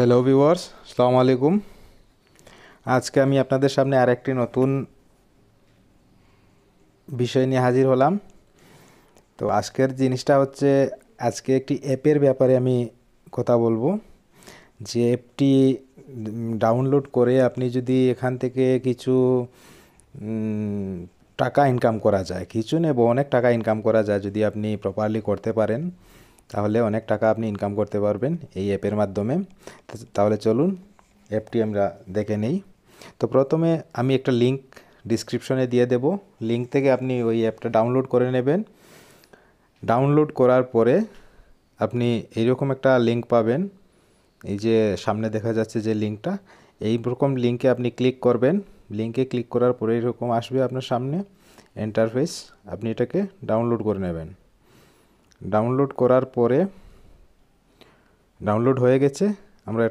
Hello viewers সালাম আলাইকুম আজকে আমি আপনাদের সামনে আর একটি নতুন বিষয় নিয়ে হাজির হলাম তো আজকের জিনিসটা হচ্ছে আজকে একটি অ্যাপের ব্যাপারে আমি কথা বলবো যে অ্যাপটি ডাউনলোড করে আপনি যদি এখান থেকে কিছু টাকা ইনকাম করা যায় কিছু নেব অনেক টাকা ইনকাম করা যায় যদি আপনি প্রপারলি করতে পারেন তাহলে অনেক টাকা আপনি ইনকাম করতে পারবেন এই অ্যাপের মাধ্যমে তাহলে চলুন অ্যাপটি আমরা দেখে নেই তো প্রথমে আমি একটা লিঙ্ক ডিসক্রিপশনে দিয়ে দেব লিঙ্ক থেকে আপনি ওই অ্যাপটা ডাউনলোড করে নেবেন ডাউনলোড করার পরে আপনি এইরকম একটা লিঙ্ক পাবেন এই যে সামনে দেখা যাচ্ছে যে লিঙ্কটা এইরকম লিঙ্কে আপনি ক্লিক করবেন লিঙ্কে ক্লিক করার পরে এরকম আসবে আপনার সামনে ইন্টারফেস আপনি এটাকে ডাউনলোড করে নেবেন ডাউনলোড করার পরে ডাউনলোড হয়ে গেছে আমরা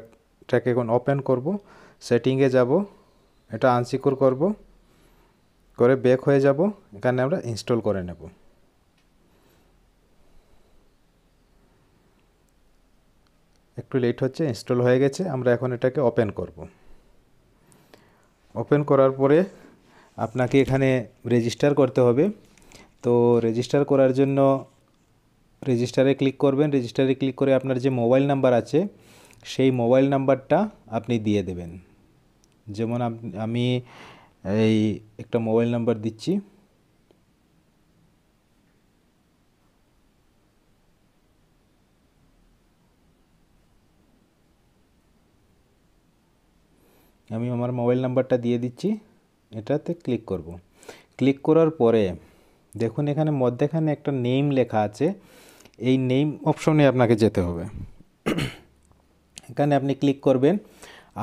এটাকে এখন ওপেন করব সেটিংয়ে যাব এটা আনসিকিউর করব করে ব্যাক হয়ে যাব এখানে আমরা ইনস্টল করে নেব একটু লেট হচ্ছে ইনস্টল হয়ে গেছে আমরা এখন এটাকে ওপেন করব ওপেন করার পরে আপনাকে এখানে রেজিস্টার করতে হবে তো রেজিস্টার করার জন্য রেজিস্টারে ক্লিক করবেন রেজিস্টারে ক্লিক করে আপনার যে মোবাইল নাম্বার আছে সেই মোবাইল নাম্বারটা আপনি দিয়ে দেবেন যেমন আমি এই একটা মোবাইল নাম্বার দিচ্ছি আমি আমার মোবাইল নাম্বারটা দিয়ে দিচ্ছি এটাতে ক্লিক করব ক্লিক করার পরে দেখুন এখানে মধ্যেখানে একটা নেম লেখা আছে এই নেম অপশনে আপনাকে যেতে হবে এখানে আপনি ক্লিক করবেন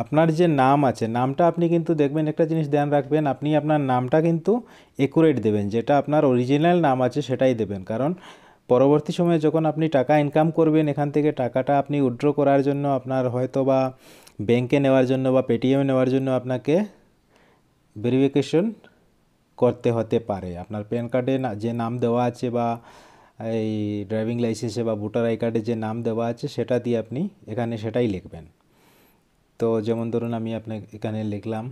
আপনার যে নাম আছে নামটা আপনি কিন্তু দেখবেন একটা জিনিস ধ্যান রাখবেন আপনি আপনার নামটা কিন্তু একুরেট দেবেন যেটা আপনার অরিজিনাল নাম আছে সেটাই দেবেন কারণ পরবর্তী সময়ে যখন আপনি টাকা ইনকাম করবেন এখান থেকে টাকাটা আপনি উইড্র করার জন্য আপনার হয়তো বা ব্যাংকে নেওয়ার জন্য বা পেটিএমে নেওয়ার জন্য আপনাকে ভেরিফিকেশন করতে হতে পারে আপনার প্যান কার্ডে যে নাম দেওয়া আছে বা এই ড্রাইভিং লাইসেন্সে বা ভোটার আই কার্ডে যে নাম দেওয়া আছে সেটা দিয়ে আপনি এখানে সেটাই লিখবেন তো যেমন ধরুন আমি আপনাকে এখানে লিখলাম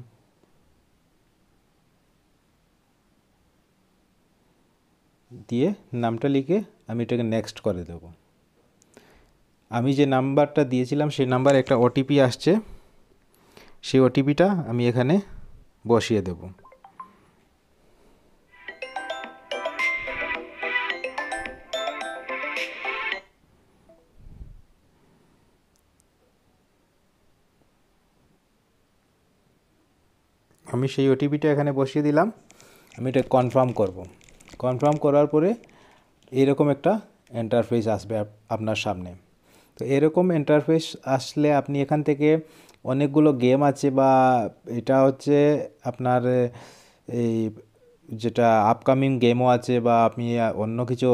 দিয়ে নামটা লিখে আমি এটাকে নেক্সট করে দেব আমি যে নাম্বারটা দিয়েছিলাম সেই নাম্বার একটা ওটিপি আসছে সেই ওটিপিটা আমি এখানে বসিয়ে দেবো আমি সেই ওটিপিটা এখানে বসিয়ে দিলাম আমি এটা কনফার্ম করব। কনফার্ম করার পরে এরকম একটা ইন্টারফেস আসবে আপনার সামনে তো এরকম ইন্টারফেস আসলে আপনি এখান থেকে অনেকগুলো গেম আছে বা এটা হচ্ছে আপনার এই যেটা আপকামিং গেমও আছে বা আপনি অন্য কিছু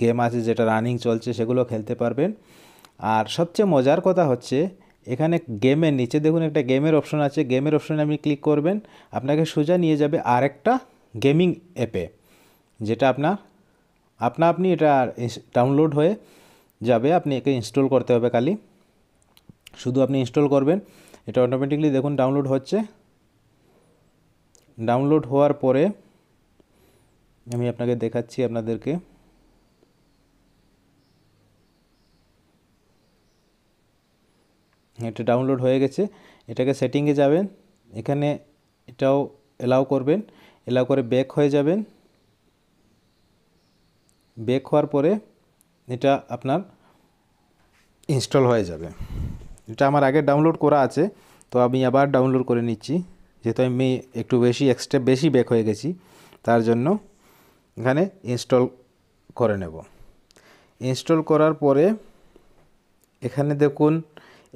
গেম আছে যেটা রানিং চলছে সেগুলো খেলতে পারবেন আর সবচেয়ে মজার কথা হচ্ছে এখানে গেমের নিচে দেখুন একটা গেমের অপশন আছে গেমের অপশনে আপনি ক্লিক করবেন আপনাকে সোজা নিয়ে যাবে আরেকটা গেমিং অ্যাপে যেটা আপনার আপনা আপনি এটা ডাউনলোড হয়ে যাবে আপনি একে ইনস্টল করতে হবে খালি শুধু আপনি ইনস্টল করবেন এটা অটোমেটিকলি দেখুন ডাউনলোড হচ্ছে ডাউনলোড হওয়ার পরে আমি আপনাকে দেখাচ্ছি আপনাদেরকে এটা ডাউনলোড হয়ে গেছে এটাকে সেটিংয়ে যাবেন এখানে এটাও এলাও করবেন এলাও করে ব্যাক হয়ে যাবেন ব্যাক হওয়ার পরে এটা আপনার ইনস্টল হয়ে যাবে এটা আমার আগে ডাউনলোড করা আছে তো আমি আবার ডাউনলোড করে নিচ্ছি যেহেতু আমি একটু বেশি এক্সট্রা বেশি ব্যাক হয়ে গেছি তার জন্য এখানে ইনস্টল করে নেব ইনস্টল করার পরে এখানে দেখুন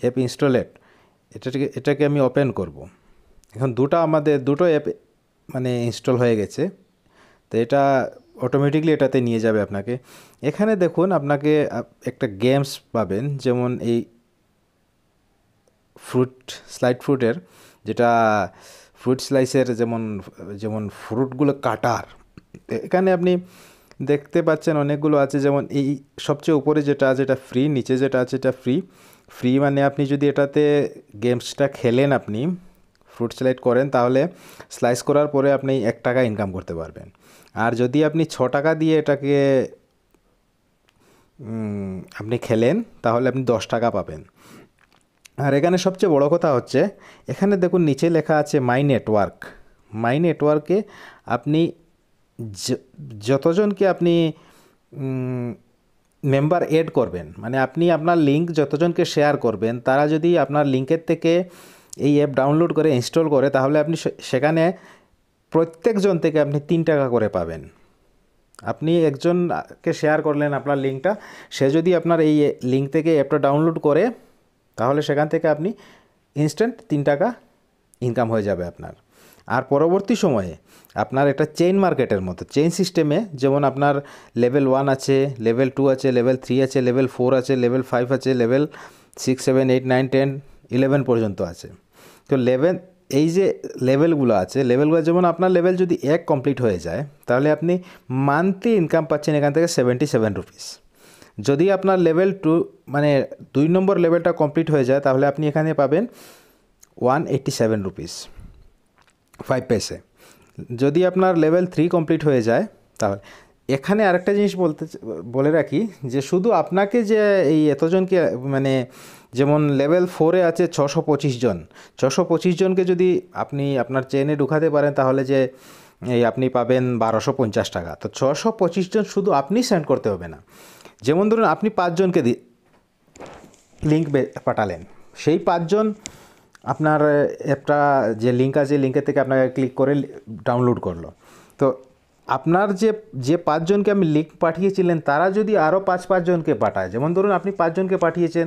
অ্যাপ ইনস্টলেট এটাকে এটাকে আমি ওপেন করব। এখন দুটো আমাদের দুটো অ্যাপ মানে ইনস্টল হয়ে গেছে তো এটা অটোমেটিকলি এটাতে নিয়ে যাবে আপনাকে এখানে দেখুন আপনাকে একটা গেমস পাবেন যেমন এই ফ্রুট স্লাইড ফ্রুটের যেটা ফ্রুট স্লাইসের যেমন যেমন ফ্রুটগুলো কাটার এখানে আপনি দেখতে পাচ্ছেন অনেকগুলো আছে যেমন এই সবচেয়ে উপরে যেটা আছে এটা ফ্রি নিচে যেটা আছে এটা ফ্রি ফ্রি মানে আপনি যদি এটাতে গেমসটা খেলেন আপনি ফ্রুট স্লাইড করেন তাহলে স্লাইস করার পরে আপনি এক টাকা ইনকাম করতে পারবেন আর যদি আপনি ছ টাকা দিয়ে এটাকে আপনি খেলেন তাহলে আপনি দশ টাকা পাবেন আর এখানে সবচেয়ে বড় কথা হচ্ছে এখানে দেখুন নিচে লেখা আছে মাই নেটওয়ার্ক মাই নেটওয়ার্কে আপনি যতজনকে আপনি মেম্বার এড করবেন মানে আপনি আপনার লিঙ্ক যতজনকে শেয়ার করবেন তারা যদি আপনার লিঙ্কের থেকে এই অ্যাপ ডাউনলোড করে ইনস্টল করে তাহলে আপনি সেখানে প্রত্যেকজন থেকে আপনি তিন টাকা করে পাবেন আপনি একজনকে শেয়ার করলেন আপনার লিঙ্কটা সে যদি আপনার এই লিঙ্ক থেকে অ্যাপটা ডাউনলোড করে তাহলে সেখান থেকে আপনি ইনস্ট্যান্ট তিন টাকা ইনকাম হয়ে যাবে আপনার আর পরবর্তী সময়ে আপনার এটা চেইন মার্কেটের মতো চেইন সিস্টেমে যেমন আপনার লেভেল ওয়ান আছে লেভেল টু আছে লেভেল থ্রি আছে লেভেল ফোর আছে লেভেল ফাইভ আছে level six seven eight nine ten eleven পর্যন্ত আছে তো লেভেন এই যে লেভেলগুলো আছে লেভেলগুলো যেমন আপনার লেভেল যদি এক কমপ্লিট হয়ে যায় তাহলে আপনি মান্থলি ইনকাম পাচ্ছেন এখান থেকে সেভেন্টি সেভেন রুপিস যদি আপনার লেভেল টু মানে দুই নম্বর লেভেলটা কমপ্লিট হয়ে যায় তাহলে আপনি এখানে পাবেন one eighty seven rupees five paise যদি আপনার লেভেল থ্রি কমপ্লিট হয়ে যায় তাহলে এখানে আরেকটা জিনিস বলতে বলে রাখি যে শুধু আপনাকে যে এই এতজনকে মানে যেমন লেভেল ফোরে আছে ছশো পঁচিশ জন ছশো পঁচিশ জনকে যদি আপনি আপনার চেনে ঢুকাতে পারেন তাহলে যে এই আপনি পাবেন বারোশো পঞ্চাশ টাকা তো ছশো পঁচিশ জন শুধু আপনি সেন্ড করতে হবে না যেমন ধরুন আপনি পাঁচজনকে দি লিঙ্ক পাঠালেন সেই পাঁচজন আপনার অ্যাপটা যে লিঙ্ক আছে লিঙ্কের থেকে আপনাকে ক্লিক করে ডাউনলোড করলো তো আপনার যে যে পাঁচজনকে আমি লিঙ্ক পাঠিয়েছিলেন তারা যদি আরও পাঁচ পাঁচজনকে পাঠায় যেমন ধরুন আপনি পাঁচজনকে পাঠিয়েছেন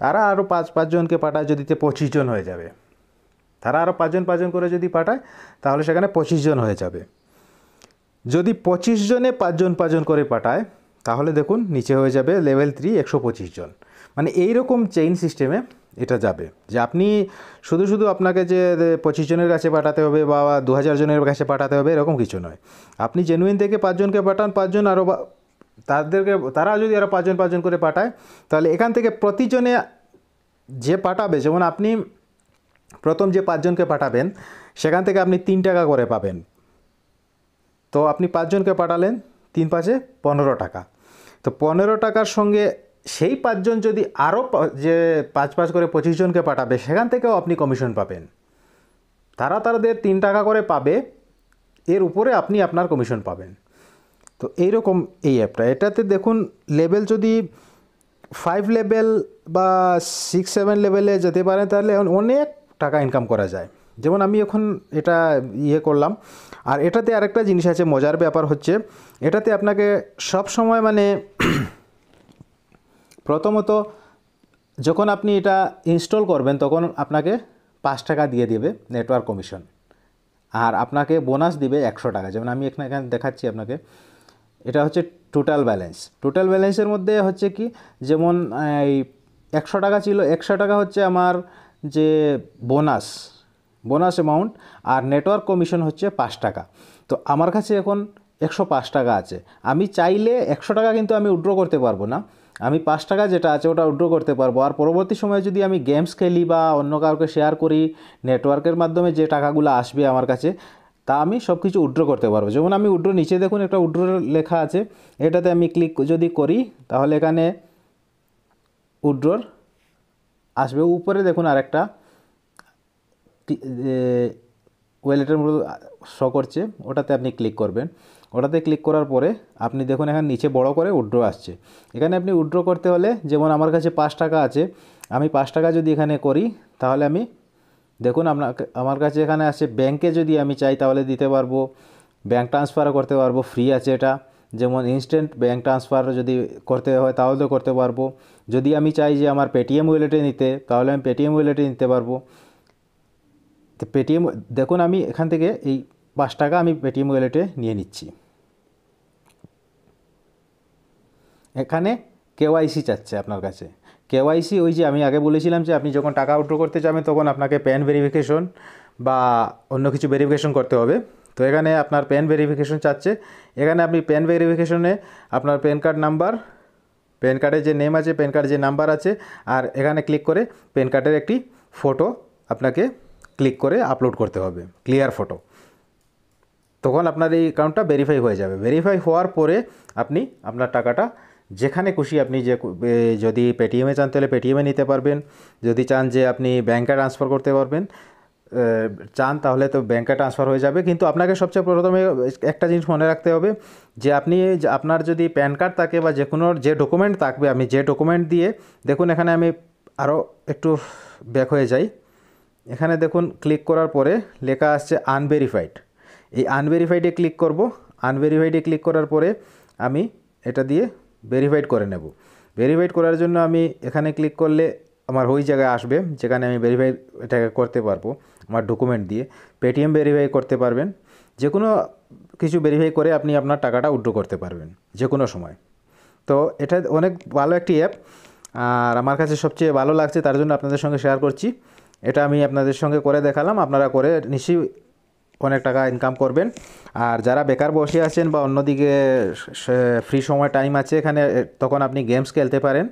তারা আরও পাঁচ পাঁচজনকে পাঠায় যদি পঁচিশ জন হয়ে যাবে তারা আরও পাঁচজন পাঁচজন করে যদি পাঠায় তাহলে সেখানে পঁচিশ জন হয়ে যাবে যদি পঁচিশ জনে পাঁচজন পাঁচজন করে পাঠায় তাহলে দেখুন নিচে হয়ে যাবে লেভেল থ্রি একশো পঁচিশ জন মানে এই রকম চেইন সিস্টেমে এটা যাবে যে আপনি শুধু শুধু আপনাকে যে পঁচিশ জনের কাছে পাঠাতে হবে বা দু হাজার জনের কাছে পাঠাতে হবে এরকম কিছু নয় আপনি জেনুইন থেকে পাঁচজনকে পাঠান পাঁচজন আরও তাদেরকে তারা যদি আরও পাঁচজন পাঁচজন করে পাঠায় তাহলে এখান থেকে প্রতিজনে যে পাঠাবে যেমন আপনি প্রথম যে পাঁচজনকে পাঠাবেন সেখান থেকে আপনি তিন টাকা করে পাবেন তো আপনি পাঁচজনকে পাঠালেন তিন পাঁচে পনেরো টাকা তো পনেরো টাকার সঙ্গে সেই পাঁচজন যদি আরও যে পাঁচ পাঁচ করে পঁচিশ জনকে পাঠাবে সেখান থেকেও আপনি কমিশন পাবেন তারা তাদের তিন টাকা করে পাবে এর উপরে আপনি আপনার কমিশন পাবেন তো এইরকম এই অ্যাপটা এটাতে দেখুন লেভেল যদি ফাইভ লেভেল বা সিক্স সেভেন লেভেলে যেতে পারেন তাহলে অনেক টাকা ইনকাম করা যায় যেমন আমি এখন এটা ইয়ে করলাম আর এটাতে আরেকটা জিনিস আছে মজার ব্যাপার হচ্ছে এটাতে আপনাকে সব সময় মানে প্রথমত যখন আপনি এটা ইনস্টল করবেন তখন আপনাকে পাঁচ টাকা দিয়ে দেবে নেটওয়ার্ক কমিশন আর আপনাকে বোনাস দিবে একশো টাকা যেমন আমি এখানে এখানে দেখাচ্ছি আপনাকে এটা হচ্ছে টোটাল ব্যালেন্স টোটাল ব্যালেন্সের মধ্যে হচ্ছে কি যেমন এই একশো টাকা ছিল একশো টাকা হচ্ছে আমার যে বোনাস বোনাস অ্যামাউন্ট আর নেটওয়ার্ক কমিশন হচ্ছে পাঁচ টাকা তো আমার কাছে এখন একশো পাঁচ টাকা আছে আমি চাইলে একশো টাকা কিন্তু আমি উইড্র করতে পারবো না আমি পাঁচ টাকা যেটা আছে ওটা উইড্রো করতে পারবো আর পরবর্তী সময়ে যদি আমি গেমস খেলি বা অন্য কাউকে শেয়ার করি নেটওয়ার্কের মাধ্যমে যে টাকাগুলো আসবে আমার কাছে তা আমি সব কিছু উইড্রো করতে পারবো যেমন আমি উইড্রো নিচে দেখুন একটা উইড্রো লেখা আছে এটাতে আমি ক্লিক যদি করি তাহলে এখানে উইড্রোর আসবে উপরে দেখুন আরেকটা ওয়েলেটের মতো শো করছে ওটাতে আপনি ক্লিক করবেন ওটাতে ক্লিক করার পরে আপনি দেখুন এখানে নিচে বড় করে উইড্রো আসছে এখানে আপনি উড্রো করতে হলে যেমন আমার কাছে পাঁচ টাকা আছে আমি পাঁচ টাকা যদি এখানে করি তাহলে আমি দেখুন আপনাকে আমার কাছে এখানে আছে ব্যাংকে যদি আমি চাই তাহলে দিতে পারবো ব্যাঙ্ক ট্রান্সফারও করতে পারবো ফ্রি আছে এটা যেমন ইনস্ট্যান্ট ব্যাঙ্ক ট্রান্সফার যদি করতে হয় তাহলে তো করতে পারবো যদি আমি চাই যে আমার পেটিএম ওয়ালেটে নিতে তাহলে আমি পেটিএম ওয়ালেটে নিতে পারবো তো পেটিএম দেখুন আমি এখান থেকে এই পাঁচ টাকা আমি পেটিএম ওয়ালেটে নিয়ে নিচ্ছি এখানে কেওয়াইসি চাচ্ছে আপনার কাছে কেওয়াইসি ওই যে আমি আগে বলেছিলাম যে আপনি যখন টাকা উইথড্র করতে যাবেন তখন আপনাকে প্যান ভেরিফিকেশন বা অন্য কিছু ভেরিফিকেশন করতে হবে তো এখানে আপনার প্যান ভেরিফিকেশন চাচ্ছে এখানে আপনি প্যান ভেরিফিকেশনে আপনার প্যান কার্ড নাম্বার প্যান কার্ডের যে নেম আছে প্যান কার্ডের যে নাম্বার আছে আর এখানে ক্লিক করে প্যান কার্ডের একটি ফটো আপনাকে ক্লিক করে আপলোড করতে হবে ক্লিয়ার ফটো তখন আপনার এই অ্যাকাউন্টটা ভেরিফাই হয়ে যাবে ভেরিফাই হওয়ার পরে আপনি আপনার টাকাটা যেখানে খুশি আপনি যে যদি পেটিএমে চান তাহলে পেটিএমে নিতে পারবেন যদি চান যে আপনি ব্যাংকে ট্রান্সফার করতে পারবেন চান তাহলে তো ব্যাংকে ট্রান্সফার হয়ে যাবে কিন্তু আপনাকে সবচেয়ে প্রথমে একটা জিনিস মনে রাখতে হবে যে আপনি আপনার যদি প্যান কার্ড থাকে বা যে কোনো যে ডকুমেন্ট থাকবে আপনি যে ডকুমেন্ট দিয়ে দেখুন এখানে আমি আরও একটু ব্যাক হয়ে যাই এখানে দেখুন ক্লিক করার পরে লেখা আসছে আনভেরিফাইড এই আনভেরিফাইডে ক্লিক করব আনভেরিফাইডে ক্লিক করার পরে আমি এটা দিয়ে ভেরিফাইড করে নেব ভেরিফাইড করার জন্য আমি এখানে ক্লিক করলে আমার ওই জায়গায় আসবে যেখানে আমি ভেরিফাই এটাকে করতে পারবো আমার ডকুমেন্ট দিয়ে পেটিএম ভেরিফাই করতে পারবেন যে কোনো কিছু ভেরিফাই করে আপনি আপনার টাকাটা উড্রো করতে পারবেন যে কোনো সময় তো এটা অনেক ভালো একটি অ্যাপ আর আমার কাছে সবচেয়ে ভালো লাগছে তার জন্য আপনাদের সঙ্গে শেয়ার করছি এটা আমি আপনাদের সঙ্গে করে দেখালাম আপনারা করে নিশ্চয়ই অনেক টাকা ইনকাম করবেন আর যারা বেকার বসে আছেন বা অন্যদিকে ফ্রি সময় টাইম আছে এখানে তখন আপনি গেমস খেলতে পারেন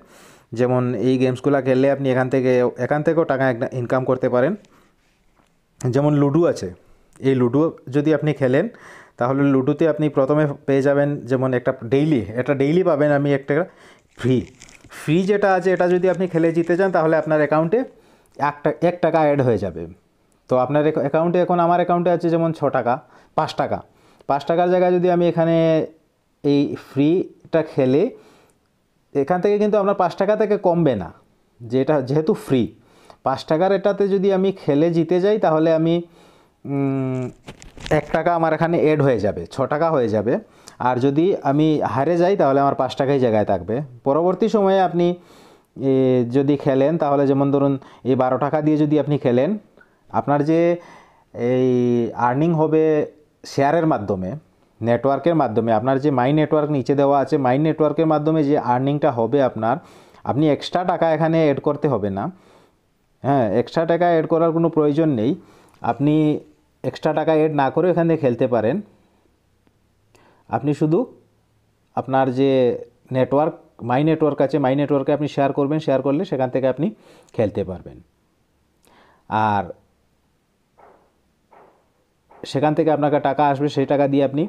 যেমন এই গেমসগুলো খেললে আপনি এখান থেকে এখান থেকেও টাকা ইনকাম করতে পারেন যেমন লুডু আছে এই লুডু যদি আপনি খেলেন তাহলে লুডুতে আপনি প্রথমে পেয়ে যাবেন যেমন একটা ডেইলি এটা ডেইলি পাবেন আমি একটা ফ্রি ফ্রি যেটা আছে এটা যদি আপনি খেলে জিতে যান তাহলে আপনার অ্যাকাউন্টে একটা এক টাকা অ্যাড হয়ে যাবে তো আপনার অ্যাকাউন্টে এখন আমার অ্যাকাউন্টে আছে যেমন ছ টাকা পাঁচ টাকা পাঁচ টাকার জায়গায় যদি আমি এখানে এই ফ্রিটা খেলে এখান থেকে কিন্তু আপনার পাঁচ টাকা থেকে কমবে না যেটা যেহেতু ফ্রি পাঁচ টাকার এটাতে যদি আমি খেলে জিতে যাই তাহলে আমি এক টাকা আমার এখানে এড হয়ে যাবে ছ টাকা হয়ে যাবে আর যদি আমি হারে যাই তাহলে আমার পাঁচ টাকাই জায়গায় থাকবে পরবর্তী সময়ে আপনি যদি খেলেন তাহলে যেমন ধরুন এই বারো টাকা দিয়ে যদি আপনি খেলেন আপনার যে এই আর্নিং হবে শেয়ারের মাধ্যমে নেটওয়ার্কের মাধ্যমে আপনার যে মাই নেটওয়ার্ক নিচে দেওয়া আছে মাই নেটওয়ার্কের মাধ্যমে যে আর্নিংটা হবে আপনার আপনি এক্সট্রা টাকা এখানে অ্যাড করতে হবে না হ্যাঁ এক্সট্রা টাকা অ্যাড করার কোনো প্রয়োজন নেই আপনি এক্সট্রা টাকা অ্যাড না করে এখানে খেলতে পারেন আপনি শুধু আপনার যে নেটওয়ার্ক মাই নেটওয়ার্ক আছে মাই নেটওয়ার্কে আপনি শেয়ার করবেন শেয়ার করলে সেখান থেকে আপনি খেলতে পারবেন আর সেখান থেকে আপনাকে টাকা আসবে সেই টাকা দিয়ে আপনি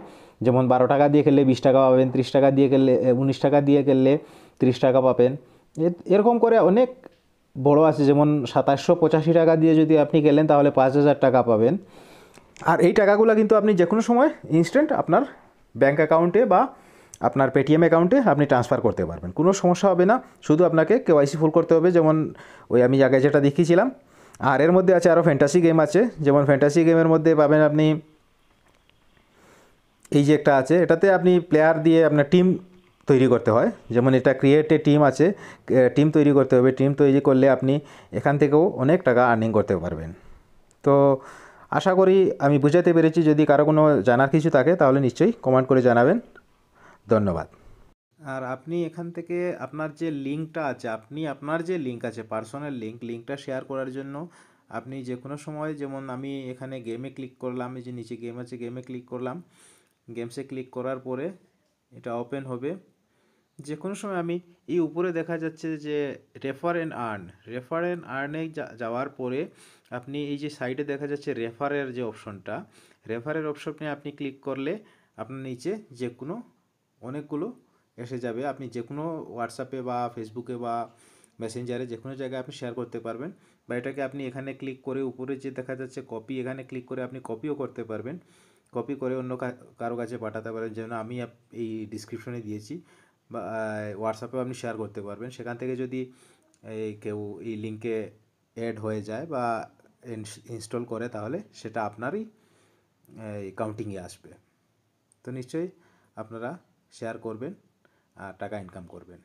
যেমন বারো টাকা দিয়ে খেললে বিশ টাকা পাবেন ত্রিশ টাকা দিয়ে খেললে উনিশ টাকা দিয়ে খেললে ত্রিশ টাকা পাবেন এরকম করে অনেক বড় আছে যেমন সাতাশশো পঁচাশি টাকা দিয়ে যদি আপনি গেলেন তাহলে পাঁচ হাজার টাকা পাবেন আর এই টাকাগুলো কিন্তু আপনি যে কোনো সময় ইনস্ট্যান্ট আপনার ব্যাঙ্ক অ্যাকাউন্টে বা আপনার পেটিএম অ্যাকাউন্টে আপনি ট্রান্সফার করতে পারবেন কোনো সমস্যা হবে না শুধু আপনাকে কেওয়াইসি ফুল করতে হবে যেমন ওই আমি আগে যেটা দেখিয়েছিলাম আর এর মধ্যে আছে আরও ফ্যান্টাসি গেম আছে যেমন ফ্যান্টাসি গেমের মধ্যে পাবেন আপনি এই যে একটা আছে এটাতে আপনি প্লেয়ার দিয়ে আপনার টিম তৈরি করতে হয় যেমন এটা ক্রিয়েটে টিম আছে টিম তৈরি করতে হবে টিম তৈরি করলে আপনি এখান থেকেও অনেক টাকা আর্নিং করতে পারবেন তো আশা করি আমি বুঝাতে পেরেছি যদি কারো কোনো জানার কিছু থাকে তাহলে নিশ্চয়ই কমেন্ট করে জানাবেন ধন্যবাদ আর আপনি এখান থেকে আপনার যে লিঙ্কটা আছে আপনি আপনার যে লিঙ্ক আছে পার্সোনাল লিঙ্ক লিঙ্কটা শেয়ার করার জন্য আপনি যে কোনো সময় যেমন আমি এখানে গেমে ক্লিক করলাম এই যে নিচে গেম আছে গেমে ক্লিক করলাম গেমসে ক্লিক করার পরে এটা ওপেন হবে যে কোনো সময় আমি এই উপরে দেখা যাচ্ছে যে refer and earn refer and আর্নে যাওয়ার পরে আপনি এই যে সাইডে দেখা যাচ্ছে রেফারের যে অপশনটা রেফারের অপশনে আপনি ক্লিক করলে আপনার নিচে যে কোনো অনেকগুলো এসে যাবে আপনি যে কোনো হোয়াটসঅ্যাপে বা ফেসবুকে বা মেসেঞ্জারে যে কোনো জায়গায় আপনি শেয়ার করতে পারবেন বা এটাকে আপনি এখানে ক্লিক করে উপরে যে দেখা যাচ্ছে কপি এখানে ক্লিক করে আপনি কপিও করতে পারবেন কপি করে অন্য কারো কাছে পাঠাতে পারেন যেন আমি এই ডিসক্রিপশনে দিয়েছি বা হোয়াটসঅ্যাপেও আপনি শেয়ার করতে পারবেন সেখান থেকে যদি এই কেউ এই লিঙ্কে অ্যাড হয়ে যায় বা ইনস্টল করে তাহলে সেটা আপনারই কাউন্টিংয়ে আসবে তো নিশ্চয়ই আপনারা শেয়ার করবেন টাকা ইনকাম করবেন